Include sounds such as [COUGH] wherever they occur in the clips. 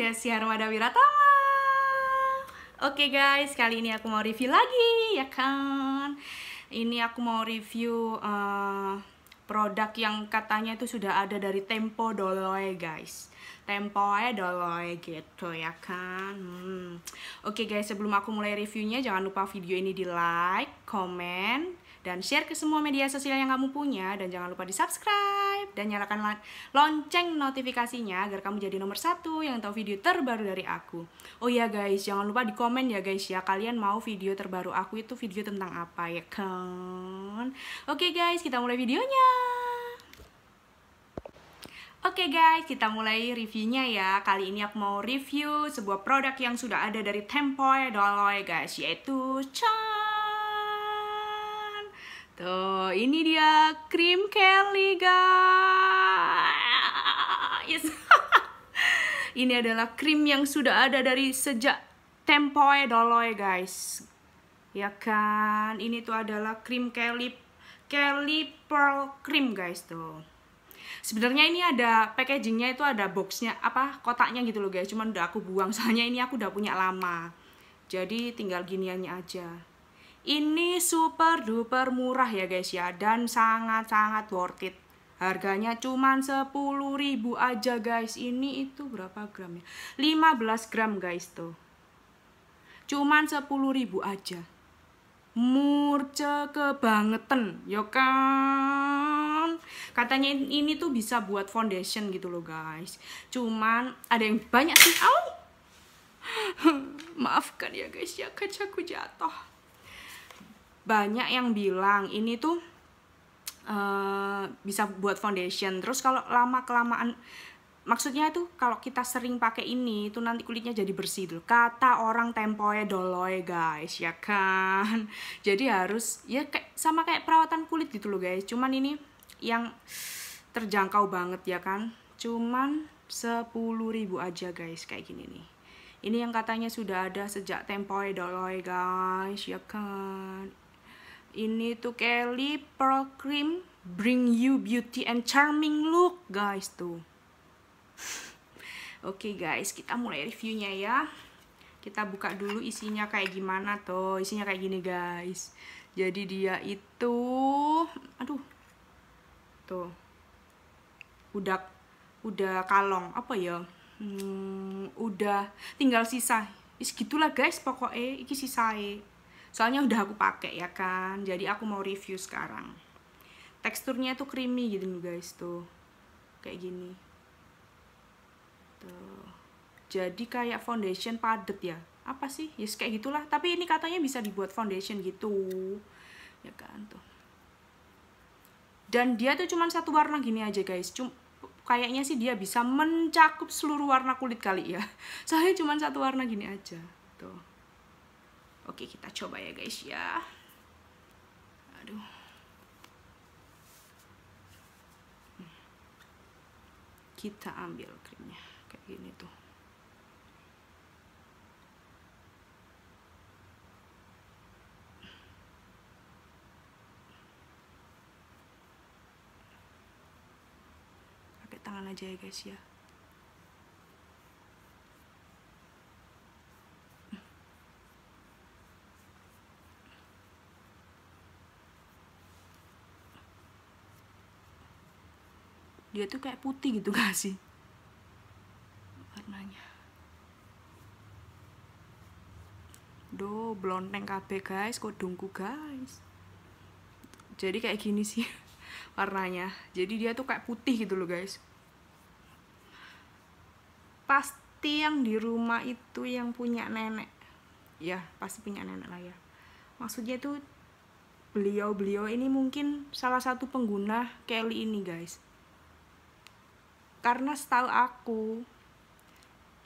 Desi Armada Wiratama Oke guys, kali ini aku mau review lagi, ya kan? Ini aku mau review uh, produk yang katanya itu sudah ada dari Tempo Doloe guys ya Doloe gitu ya kan hmm. Oke guys, sebelum aku mulai reviewnya jangan lupa video ini di like, comment, dan share ke semua media sosial yang kamu punya dan jangan lupa di subscribe dan nyalakan lonceng notifikasinya agar kamu jadi nomor satu yang tahu video terbaru dari aku oh ya guys jangan lupa di komen ya guys ya kalian mau video terbaru aku itu video tentang apa ya kan oke okay guys kita mulai videonya Oke okay guys, kita mulai reviewnya ya. Kali ini aku mau review sebuah produk yang sudah ada dari Tempoy Doloy guys, yaitu Chong. Tuh, gitu. ini dia krim Kelly, guys. yes [LAUGHS] ini adalah krim yang sudah ada dari sejak tempoe doloy, guys. Ya kan? Ini tuh adalah krim Kelly Kelly Pearl Cream, guys, tuh. Sebenarnya ini ada packagingnya itu ada boxnya apa kotaknya gitu loh guys. Cuman udah aku buang [LAUGHS] soalnya ini aku udah punya lama. Jadi tinggal giniannya aja. Ini super duper murah ya guys ya dan sangat-sangat worth it. Harganya cuma 10.000 aja guys. Ini itu berapa gram ya? 15 gram guys tuh. Cuman 10.000 aja. Murce kebangetan, ya kan? Katanya ini tuh bisa buat foundation gitu loh guys. Cuman ada yang banyak sih. Au! [LAUGHS] Maafkan ya guys ya, kacaku jatuh banyak yang bilang ini tuh uh, bisa buat foundation terus kalau lama kelamaan maksudnya itu kalau kita sering pakai ini itu nanti kulitnya jadi bersih dulu gitu. kata orang tempoe doloy guys ya kan [LAUGHS] jadi harus ya kayak, sama kayak perawatan kulit gitu loh guys cuman ini yang terjangkau banget ya kan cuman 10.000 aja guys kayak gini nih ini yang katanya sudah ada sejak tempoe doloy guys ya kan ini tuh Kelly Pro Cream Bring You Beauty and Charming Look, guys tuh. [LAUGHS] Oke okay, guys, kita mulai reviewnya ya. Kita buka dulu isinya kayak gimana tuh. Isinya kayak gini guys. Jadi dia itu, aduh, tuh, udah, udah kalong apa ya? Hmm, udah tinggal sisa. Is gitulah guys pokoknya. Iki sisa soalnya udah aku pakai ya kan jadi aku mau review sekarang teksturnya tuh creamy gitu nih guys tuh kayak gini tuh jadi kayak foundation padat ya apa sih yes kayak gitulah tapi ini katanya bisa dibuat foundation gitu ya kan tuh dan dia tuh cuma satu warna gini aja guys Cum kayaknya sih dia bisa mencakup seluruh warna kulit kali ya [LAUGHS] soalnya cuma satu warna gini aja tuh Oke, kita coba ya guys ya. Aduh. Kita ambil krimnya kayak gini tuh. Pakai tangan aja ya guys ya. dia tuh kayak putih gitu [LAUGHS] gak sih warnanya do blonteng kabe guys kodungku guys jadi kayak gini sih [LAUGHS] warnanya jadi dia tuh kayak putih gitu loh guys pasti yang di rumah itu yang punya nenek ya pasti punya nenek lah ya maksudnya tuh beliau-beliau ini mungkin salah satu pengguna Kelly ini guys karena style aku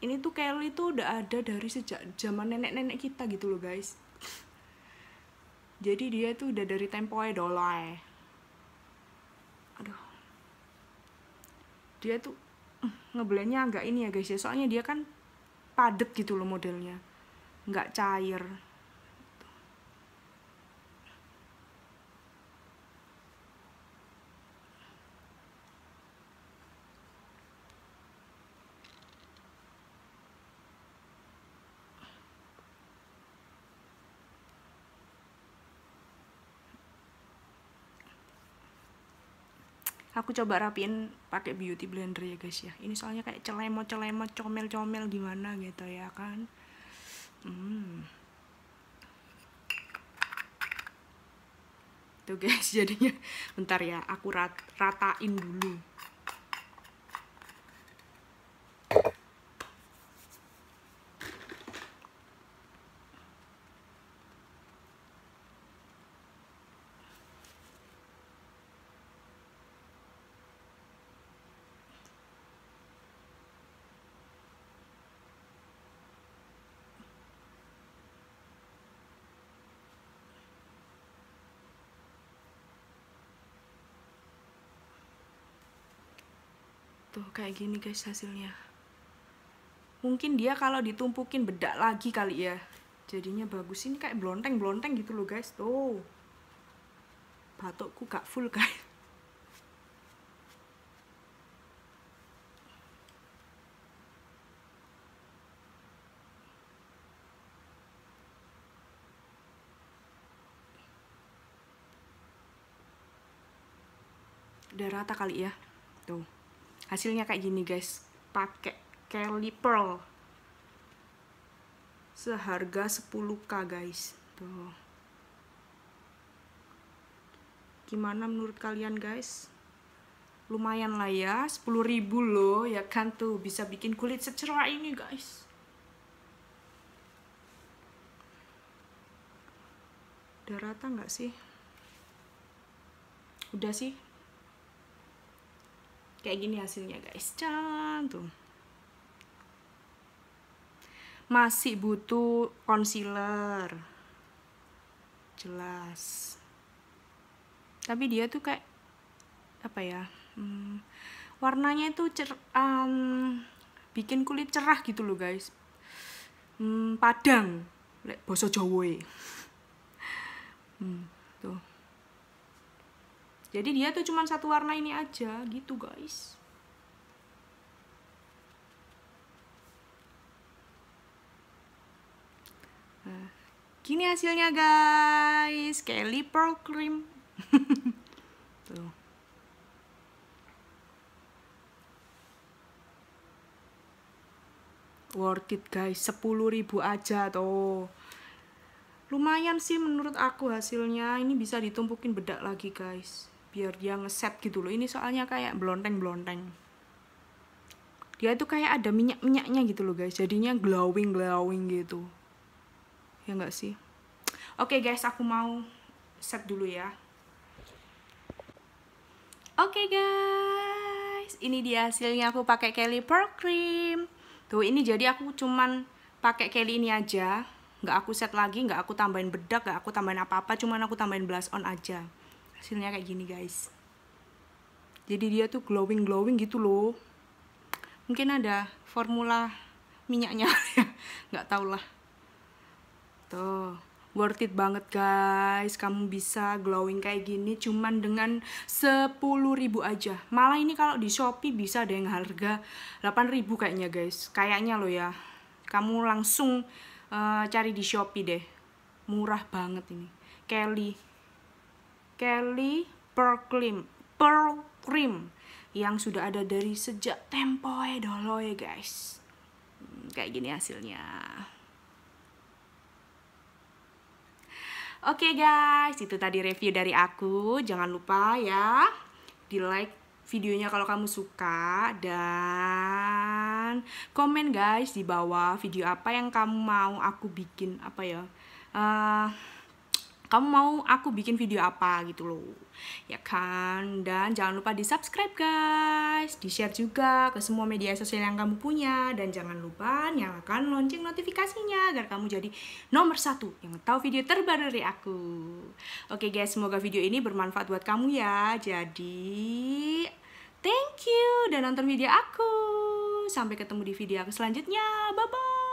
ini tuh Kelly tuh udah ada dari sejak zaman nenek-nenek kita gitu loh guys jadi dia tuh udah dari tempo ya dolai aduh dia tuh eh, ngeblendnya agak ini ya guys ya soalnya dia kan padet gitu loh modelnya nggak cair aku coba rapiin pakai beauty blender ya guys ya ini soalnya kayak celemot celemot comel comel gimana gitu ya kan hmm. tuh guys [LAUGHS] jadinya bentar ya aku rat ratain dulu Tuh kayak gini guys hasilnya. Mungkin dia kalau ditumpukin bedak lagi kali ya. Jadinya bagus ini kayak blonteng-blonteng gitu loh guys. Tuh. batokku gak full guys. udah rata kali ya tuh hasilnya kayak gini guys pakai Kelly Pearl seharga 10k guys tuh gimana menurut kalian guys lumayan lah ya ribu loh ya kan tuh bisa bikin kulit secerah ini guys udah rata nggak sih udah sih kayak gini hasilnya guys tuh masih butuh concealer jelas tapi dia tuh kayak apa ya hmm, warnanya itu cer um, bikin kulit cerah gitu loh guys hmm, padang lek boso jawa [LAUGHS] hmm, tuh jadi dia tuh cuma satu warna ini aja gitu guys Kini nah, gini hasilnya guys Kelly Pearl Cream [LAUGHS] tuh worth it guys 10.000 aja tuh lumayan sih menurut aku hasilnya ini bisa ditumpukin bedak lagi guys biar dia ngeset gitu loh ini soalnya kayak blonteng blonteng dia tuh kayak ada minyak minyaknya gitu loh guys jadinya glowing glowing gitu ya nggak sih oke okay guys aku mau set dulu ya oke okay guys ini dia hasilnya aku pakai Kelly Pearl Cream tuh ini jadi aku cuman pakai Kelly ini aja nggak aku set lagi nggak aku tambahin bedak nggak aku tambahin apa apa cuman aku tambahin blush on aja hasilnya kayak gini guys jadi dia tuh glowing glowing gitu loh mungkin ada formula minyaknya [LAUGHS] nggak tau lah tuh worth it banget guys kamu bisa glowing kayak gini cuman dengan 10.000 aja malah ini kalau di Shopee bisa ada yang harga 8.000 kayaknya guys kayaknya loh ya kamu langsung uh, cari di Shopee deh murah banget ini Kelly Kelly Perklim, Cream yang sudah ada dari sejak tempo ya dulu ya guys. Hmm, kayak gini hasilnya. Oke okay guys, itu tadi review dari aku. Jangan lupa ya di like videonya kalau kamu suka dan komen guys di bawah video apa yang kamu mau aku bikin apa ya. Uh, kamu mau aku bikin video apa gitu loh ya kan dan jangan lupa di subscribe guys di share juga ke semua media sosial yang kamu punya dan jangan lupa nyalakan lonceng notifikasinya agar kamu jadi nomor satu yang tahu video terbaru dari aku oke guys semoga video ini bermanfaat buat kamu ya jadi thank you dan nonton video aku sampai ketemu di video aku selanjutnya bye bye